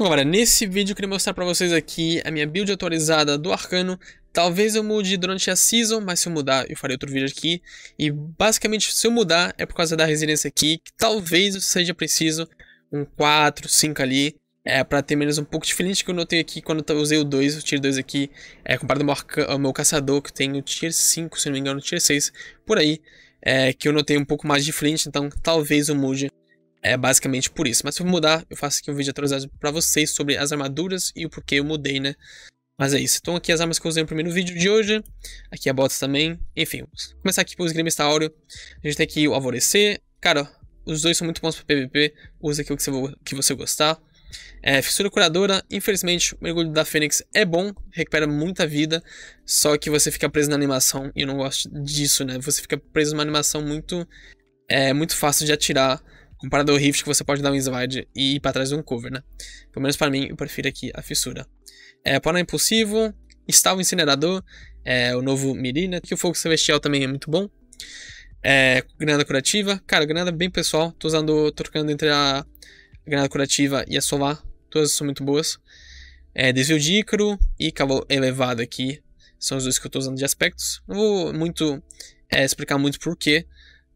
Então galera, nesse vídeo eu queria mostrar pra vocês aqui a minha build atualizada do Arcano. Talvez eu mude durante a Season, mas se eu mudar eu farei outro vídeo aqui. E basicamente se eu mudar é por causa da resiliência aqui, que talvez seja preciso um 4, 5 ali. É, pra ter menos um pouco diferente que eu notei aqui quando eu usei o 2, o tier 2 aqui, é, comparado ao meu, ao meu caçador, que tem o tier 5, se não me engano, o tier 6, por aí, é, que eu notei um pouco mais diferente, então talvez eu mude é basicamente por isso. Mas se eu mudar, eu faço aqui um vídeo atualizado para vocês sobre as armaduras e o porquê eu mudei, né? Mas é isso. Então aqui as armas que eu usei no primeiro vídeo de hoje. Aqui a bota também. Enfim, vamos começar aqui pelos Grimmista tá, Áureo. A gente tem aqui o Alvorecer. Cara, os dois são muito bons para PVP. Usa aqui o que você, que você gostar. É, fissura curadora, infelizmente, o mergulho da Fênix é bom, recupera muita vida, só que você fica preso na animação, e eu não gosto disso, né? Você fica preso numa animação muito, é, muito fácil de atirar, comparado ao Rift que você pode dar um slide e ir para trás de um cover, né? Pelo menos para mim, eu prefiro aqui a fissura. É, Porão Impulsivo, está o Incinerador, é, o novo Miri, né? Que o Fogo Celestial também é muito bom. É, granada curativa, cara, granada bem pessoal, tô usando, tô trocando entre a granada curativa e a solar, todas são muito boas. É, desvio de ícaro e cavalo elevado aqui, são os dois que eu tô usando de aspectos. Não vou muito é, explicar muito porquê,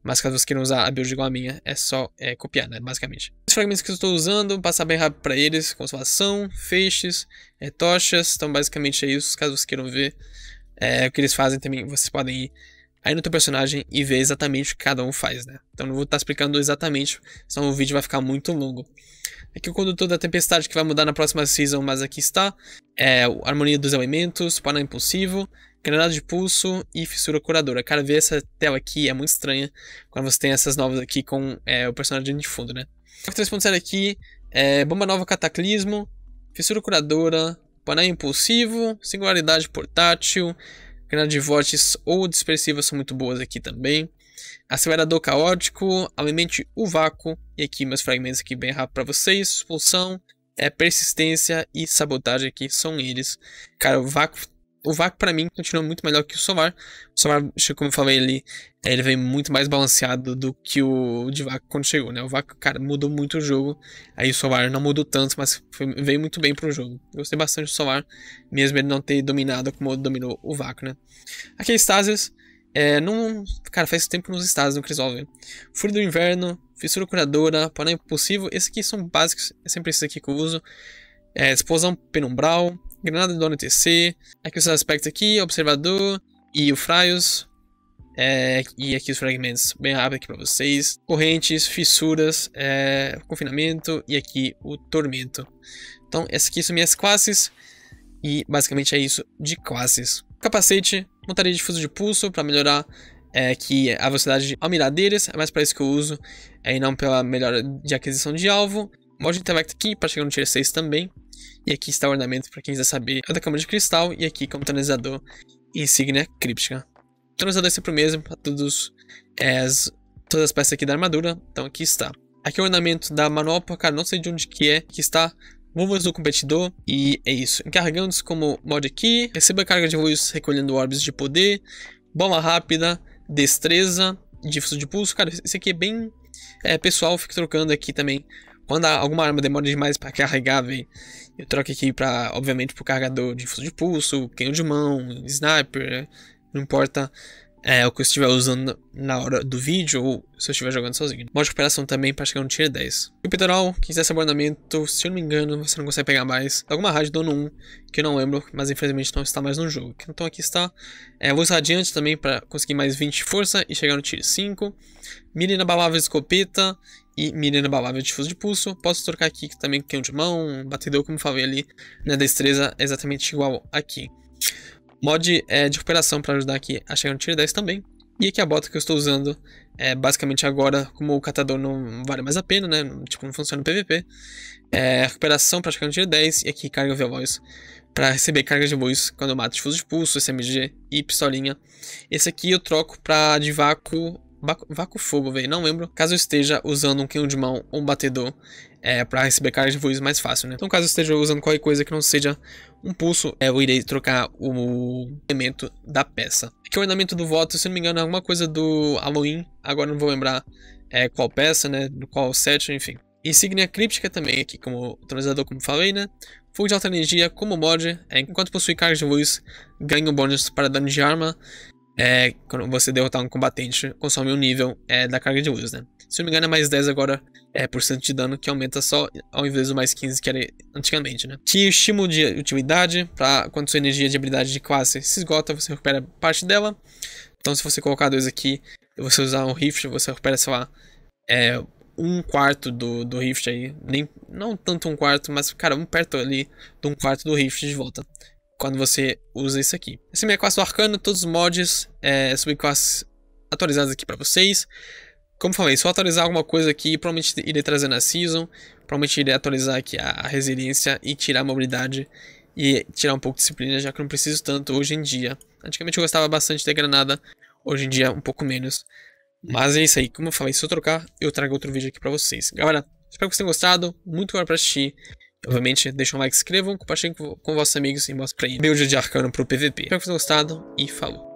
mas caso você queira usar a build igual a minha, é só é, copiar, né, basicamente. Os fragmentos que eu estou usando, passar bem rápido para eles, consolação feixes, é, tochas, então basicamente é isso, caso vocês queiram ver é, o que eles fazem também, vocês podem ir aí no teu personagem e ver exatamente o que cada um faz, né. Então não vou estar tá explicando exatamente, senão o vídeo vai ficar muito longo. Aqui é o condutor da tempestade que vai mudar na próxima season, mas aqui está. É, harmonia dos elementos, paná é impulsivo, granada de pulso e fissura curadora. Cara, ver essa tela aqui é muito estranha quando você tem essas novas aqui com é, o personagem de fundo, né? 3.0 aqui é bomba nova cataclismo, fissura curadora, painel impulsivo, singularidade portátil, granada de vórtices ou dispersiva são muito boas aqui também. Acelerador caótico, alimente o vácuo, e aqui meus fragmentos aqui bem rápido para vocês, expulsão, é, persistência e sabotagem aqui são eles. Cara, o vácuo o vácuo para mim continua muito melhor que o solar. O solar, como eu falei ali, é, ele, ele muito mais balanceado do que o de vácuo quando chegou, né? O vácuo, cara, mudou muito o jogo. Aí o solar não mudou tanto, mas foi, veio muito bem pro jogo. Gostei bastante do solar, mesmo ele não ter dominado como dominou o vácuo, né? Aqui Stasis, é, não, cara, faz tempo nos estados no resolve. Furo do Inverno, Fissura Curadora, Porém Impossível, esses aqui são básicos, é sempre esses aqui que eu uso. É, Explosão Penumbral, Granada do NTC. Aqui os aspectos aqui, observador e o Fraios. É, e aqui os fragmentos bem rápido aqui para vocês. Correntes, fissuras, é, confinamento e aqui o tormento. Então, essas aqui são minhas classes. E basicamente é isso de classes. Capacete, montaria de fuso de pulso para melhorar é, que a velocidade ao mirar deles. É mais para isso que eu uso. É, e não pela melhora de aquisição de alvo de intelecto aqui para chegar no tier 6 também. E aqui está o ornamento para quem quiser saber é da cama de cristal. E aqui como tonalizador e insígnia críptica. O tonalizador é sempre o mesmo para todos é, as, todas as peças aqui da armadura. Então aqui está. Aqui é o ornamento da manopla, cara, não sei de onde que é. Aqui está voos do competidor. E é isso. Encarregando-se como mod aqui. Receba carga de voos recolhendo orbes de poder. Bomba rápida. Destreza. Difuso de pulso. Cara, esse aqui é bem é, pessoal. Fico trocando aqui também quando alguma arma demora demais para carregar, velho, eu troco aqui para, obviamente, pro carregador de fuso de pulso, canhão de mão, sniper, né? não importa é, o que eu estiver usando na hora do vídeo ou se eu estiver jogando sozinho. Modo de recuperação também para chegar no tier 10. E o peitoral, que quiser abordamento, se eu não me engano, você não consegue pegar mais. Alguma rádio do ano 1, que eu não lembro, mas infelizmente não está mais no jogo. Então aqui está. É, luz radiante também para conseguir mais 20 de força e chegar no tier 5. Mira inabalável escopeta e mira inabalável fuso de pulso. Posso trocar aqui também com canhão de mão, batedor, como falei ali, né destreza é exatamente igual aqui. Mod é, de recuperação para ajudar aqui a chegar no tiro 10 também. E aqui a bota que eu estou usando é basicamente agora, como o catador não vale mais a pena, né? Tipo, não funciona no PVP. É, recuperação para chegar no tiro 10 e aqui carga via voz para receber carga de voz quando eu mato fuso de pulso, SMG e pistolinha. Esse aqui eu troco para de vácuo Vaco Fogo, velho. Não lembro. Caso eu esteja usando um canhão de mão ou um batedor é, pra receber cargas de voos mais fácil, né? Então, caso eu esteja usando qualquer coisa que não seja um pulso, é, eu irei trocar o elemento da peça. Aqui é o ornamento do voto, se não me engano, é alguma coisa do Halloween. Agora não vou lembrar é, qual peça, né? qual set, enfim. Insígnia críptica também, aqui como atualizador, como falei, né? Fogo de alta energia como mod, é, enquanto possui cargas de luz, ganha um bônus para dano de arma é, quando você derrotar um combatente, consome um nível é, da carga de luz, né? Se não me engano, é mais 10 agora é, por cento de dano, que aumenta só ao invés do mais 15 que era antigamente, né? Que estímulo de utilidade, para quando sua energia de habilidade de classe se esgota, você recupera parte dela. Então, se você colocar dois aqui e você usar um Rift, você recupera, sei lá, é, um quarto do, do Rift aí. Nem, não tanto um quarto, mas, cara, um perto ali de um quarto do Rift de volta quando você usa isso aqui. Essa é minha classe do Arcano, todos os mods, é, subclasses atualizadas aqui para vocês. Como falei, eu atualizar alguma coisa aqui, provavelmente irei trazer na Season, provavelmente irei atualizar aqui a, Resiliência e tirar a Mobilidade e tirar um pouco de Disciplina, já que eu não preciso tanto hoje em dia. Antigamente eu gostava bastante de Granada, hoje em dia um pouco menos. Mas é isso aí, como eu falei, se eu trocar, eu trago outro vídeo aqui pra vocês. Galera, espero que vocês tenham gostado, muito obrigado por assistir. Obviamente, deixa um like, se inscrevam, compartilhem com, com vossos amigos e mostrem pra ele build de arcano pro PVP. Espero que vocês tenham gostado e falou.